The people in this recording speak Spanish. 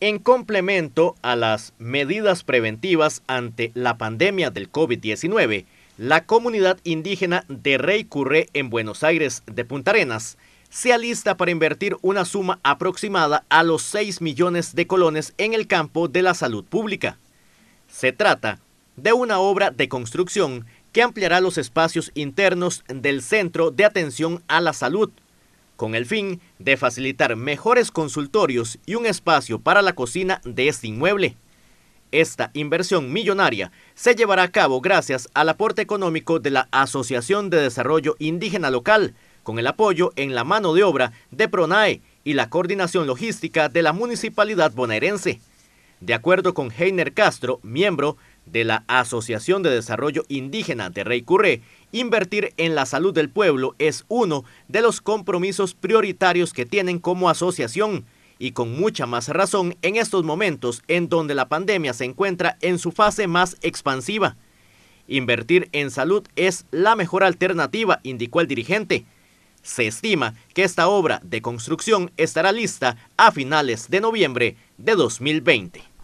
en complemento a las medidas preventivas ante la pandemia del COVID-19, la comunidad indígena de Rey Curré en Buenos Aires de Punta Arenas se alista para invertir una suma aproximada a los 6 millones de colones en el campo de la salud pública. Se trata de una obra de construcción que ampliará los espacios internos del Centro de Atención a la Salud con el fin de facilitar mejores consultorios y un espacio para la cocina de este inmueble. Esta inversión millonaria se llevará a cabo gracias al aporte económico de la Asociación de Desarrollo Indígena Local, con el apoyo en la mano de obra de PRONAE y la coordinación logística de la municipalidad bonaerense. De acuerdo con Heiner Castro, miembro de la Asociación de Desarrollo Indígena de Rey Curré, invertir en la salud del pueblo es uno de los compromisos prioritarios que tienen como asociación y con mucha más razón en estos momentos en donde la pandemia se encuentra en su fase más expansiva. Invertir en salud es la mejor alternativa, indicó el dirigente. Se estima que esta obra de construcción estará lista a finales de noviembre de 2020.